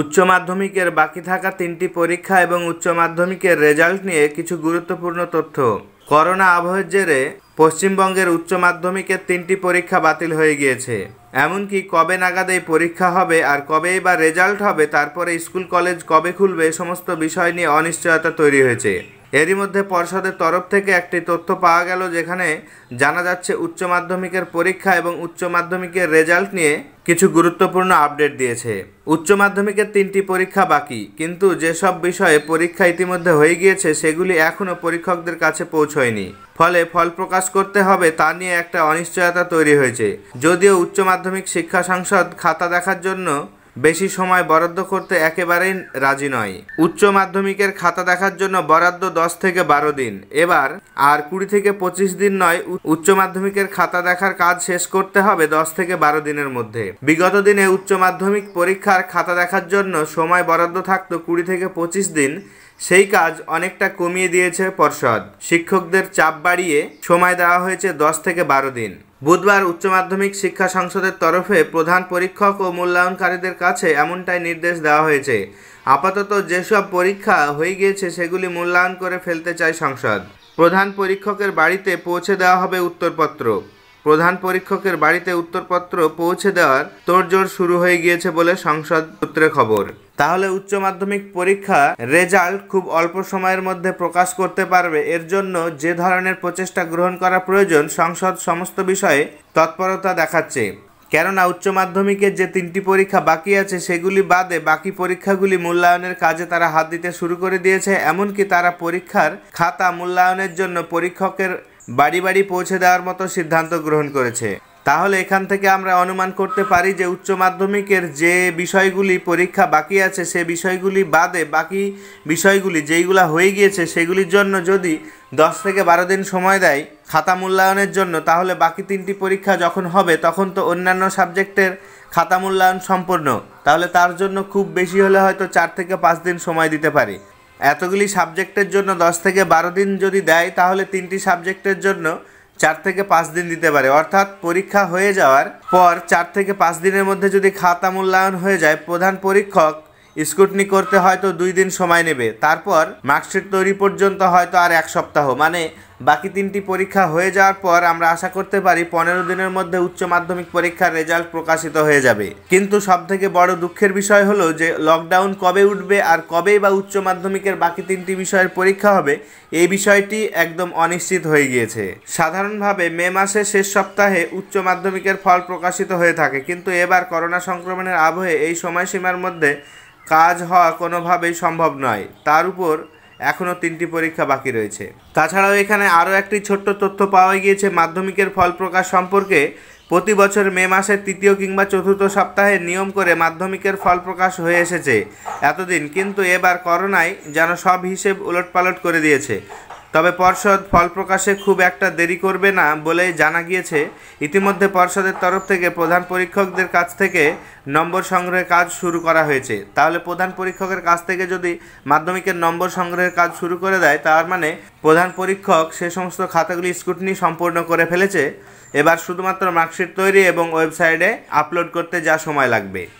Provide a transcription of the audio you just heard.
উচ্চ মাধ্যমিকের বাকি থাকা তিনটি পরীক্ষা এবং উচ্চ মাধ্যমিকের রেজাল্ট নিয়ে কিছু গুরুত্বপূর্ণ তথ্য করোনা আবহের জেরে পশ্চিমবঙ্গের উচ্চ মাধ্যমিকের তিনটি পরীক্ষা বাতিল হয়ে গিয়েছে এমনকি কবে নাগাদ এই পরীক্ষা হবে আর কবে বা রেজাল্ট হবে তারপরে স্কুল কলেজ কবে খুলবে সমস্ত বিষয় নিয়ে অনিশ্চয়তা তৈরি হয়েছে এরই মধ্যে পর্ষদের তরফ থেকে একটি তথ্য পাওয়া গেল যেখানে জানা যাচ্ছে উচ্চ মাধ্যমিকের পরীক্ষা এবং উচ্চ মাধ্যমিকের রেজাল্ট নিয়ে কিছু গুরুত্বপূর্ণ আপডেট দিয়েছে উচ্চ মাধ্যমিকের তিনটি পরীক্ষা বাকি কিন্তু যেসব বিষয়ে পরীক্ষা ইতিমধ্যে হয়ে গিয়েছে সেগুলি এখনও পরীক্ষকদের কাছে পৌঁছয়নি ফলে ফল প্রকাশ করতে হবে তা নিয়ে একটা অনিশ্চয়তা তৈরি হয়েছে যদিও উচ্চ মাধ্যমিক শিক্ষা সংসদ খাতা দেখার জন্য বেশি সময় বরাদ্দ করতে একেবারেই রাজি নয় উচ্চ মাধ্যমিকের খাতা দেখার জন্য বরাদ্দ দশ থেকে বারো দিন এবার আর কুড়ি থেকে পঁচিশ দিন নয় উচ্চ মাধ্যমিকের খাতা দেখার কাজ শেষ করতে হবে দশ থেকে বারো দিনের মধ্যে বিগত দিনে উচ্চ মাধ্যমিক পরীক্ষার খাতা দেখার জন্য সময় বরাদ্দ থাকতো কুড়ি থেকে পঁচিশ দিন সেই কাজ অনেকটা কমিয়ে দিয়েছে পর্ষদ শিক্ষকদের চাপ বাড়িয়ে সময় দেওয়া হয়েছে দশ থেকে বারো দিন বুধবার উচ্চ মাধ্যমিক শিক্ষা সংসদের তরফে প্রধান পরীক্ষক ও মূল্যায়নকারীদের কাছে এমনটাই নির্দেশ দেওয়া হয়েছে আপাতত যেসব পরীক্ষা হয়ে গিয়েছে সেগুলি মূল্যায়ন করে ফেলতে চায় সংসদ প্রধান পরীক্ষকের বাড়িতে পৌঁছে দেওয়া হবে উত্তরপত্র প্রধান পরীক্ষকের বাড়িতে উত্তরপত্র পৌঁছে দেওয়ার তোড়জোড় শুরু হয়ে গিয়েছে বলে সংসদ সূত্রে খবর তাহলে উচ্চ মাধ্যমিক পরীক্ষা রেজাল্ট খুব অল্প সময়ের মধ্যে প্রকাশ করতে পারবে এর জন্য যে ধরনের প্রচেষ্টা গ্রহণ করা প্রয়োজন সংসদ সমস্ত বিষয়ে তৎপরতা দেখাচ্ছে কেননা উচ্চ মাধ্যমিকের যে তিনটি পরীক্ষা বাকি আছে সেগুলি বাদে বাকি পরীক্ষাগুলি মূল্যায়নের কাজে তারা হাত দিতে শুরু করে দিয়েছে এমনকি তারা পরীক্ষার খাতা মূল্যায়নের জন্য পরীক্ষকের বাড়ি বাড়ি পৌঁছে দেওয়ার মতো সিদ্ধান্ত গ্রহণ করেছে তাহলে এখান থেকে আমরা অনুমান করতে পারি যে উচ্চ মাধ্যমিকের যে বিষয়গুলি পরীক্ষা বাকি আছে সে বিষয়গুলি বাদে বাকি বিষয়গুলি যেইগুলা হয়ে গিয়েছে সেগুলির জন্য যদি দশ থেকে বারো দিন সময় দেয় খাতা মূল্যায়নের জন্য তাহলে বাকি তিনটি পরীক্ষা যখন হবে তখন তো অন্যান্য সাবজেক্টের খাতা মূল্যায়ন সম্পূর্ণ তাহলে তার জন্য খুব বেশি হলে হয়তো চার থেকে পাঁচ দিন সময় দিতে পারি এতগুলি সাবজেক্টের জন্য দশ থেকে বারো দিন যদি দেয় তাহলে তিনটি সাবজেক্টের জন্য চার থেকে পাঁচ দিন দিতে পারে অর্থাৎ পরীক্ষা হয়ে যাওয়ার পর চার থেকে পাঁচ দিনের মধ্যে যদি খাতা মূল্যায়ন হয়ে যায় প্রধান পরীক্ষক স্কুটনি করতে হয়তো দুই দিন সময় নেবে তারপর মার্কশিট তৈরি পর্যন্ত হয়তো আর এক সপ্তাহ মানে বাকি তিনটি পরীক্ষা হয়ে যাওয়ার পর আমরা আশা করতে পারি পনেরো দিনের মধ্যে উচ্চ মাধ্যমিক পরীক্ষার রেজাল্ট প্রকাশিত হয়ে যাবে কিন্তু সব থেকে বড় দুঃখের বিষয় হলো যে লকডাউন কবে উঠবে আর কবেই বা উচ্চ মাধ্যমিকের বাকি তিনটি বিষয়ের পরীক্ষা হবে এই বিষয়টি একদম অনিশ্চিত হয়ে গিয়েছে সাধারণভাবে মে মাসের শেষ সপ্তাহে উচ্চ মাধ্যমিকের ফল প্রকাশিত হয়ে থাকে কিন্তু এবার করোনা সংক্রমণের আবহে এই সময়সীমার মধ্যে কাজ হওয়া কোনোভাবেই সম্ভব নয় তার উপর এখনও তিনটি পরীক্ষা বাকি রয়েছে তাছাড়াও এখানে আরও একটি ছোট্ট তথ্য পাওয়া গিয়েছে মাধ্যমিকের ফল প্রকাশ সম্পর্কে প্রতি বছর মে মাসের তৃতীয় কিংবা চতুর্থ সপ্তাহে নিয়ম করে মাধ্যমিকের ফল প্রকাশ হয়ে এসেছে এতদিন কিন্তু এবার করোনায় যেন সব হিসেব উলটপালট করে দিয়েছে তবে পর্ষদ ফল প্রকাশে খুব একটা দেরি করবে না বলে জানা গিয়েছে ইতিমধ্যে পর্ষদের তরফ থেকে প্রধান পরীক্ষকদের কাছ থেকে নম্বর সংগ্রহের কাজ শুরু করা হয়েছে তাহলে প্রধান পরীক্ষকের কাছ থেকে যদি মাধ্যমিকের নম্বর সংগ্রহের কাজ শুরু করে দেয় তার মানে প্রধান পরীক্ষক সে সমস্ত খাতাগুলি স্কুটনি সম্পূর্ণ করে ফেলেছে এবার শুধুমাত্র মার্কশিট তৈরি এবং ওয়েবসাইটে আপলোড করতে যা সময় লাগবে